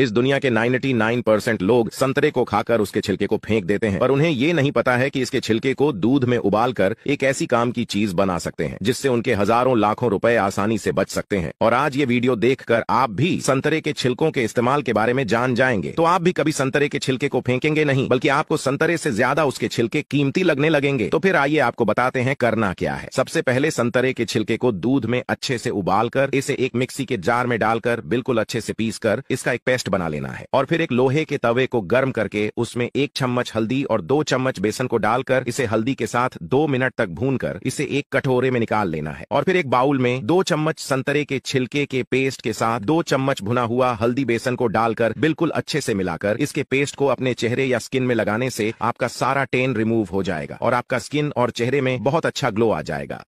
इस दुनिया के 99 परसेंट लोग संतरे को खाकर उसके छिलके को फेंक देते हैं पर उन्हें ये नहीं पता है कि इसके छिलके को दूध में उबालकर एक ऐसी काम की चीज बना सकते हैं जिससे उनके हजारों लाखों रुपए आसानी से बच सकते हैं और आज ये वीडियो देखकर आप भी संतरे के छिलकों के इस्तेमाल के बारे में जान जाएंगे तो आप भी कभी संतरे के छिलके को फेंकेंगे नहीं बल्कि आपको संतरे ऐसी ज्यादा उसके छिलके कीमती लगने लगेंगे तो फिर आइए आपको बताते हैं करना क्या है सबसे पहले संतरे के छिलके को दूध में अच्छे ऐसी उबालकर इसे एक मिक्सी के जार में डालकर बिल्कुल अच्छे से पीस इसका एक पेस्ट पेस्ट बना लेना है और फिर एक लोहे के तवे को गर्म करके उसमें एक चम्मच हल्दी और दो चम्मच बेसन को डालकर इसे हल्दी के साथ दो मिनट तक भून कर इसे एक कटोरे में निकाल लेना है और फिर एक बाउल में दो चम्मच संतरे के छिलके के पेस्ट के साथ दो चम्मच भुना हुआ हल्दी बेसन को डालकर बिल्कुल अच्छे से मिलाकर इसके पेस्ट को अपने चेहरे या स्किन में लगाने से आपका सारा टेन रिमूव हो जाएगा और आपका स्किन और चेहरे में बहुत अच्छा ग्लो आ जाएगा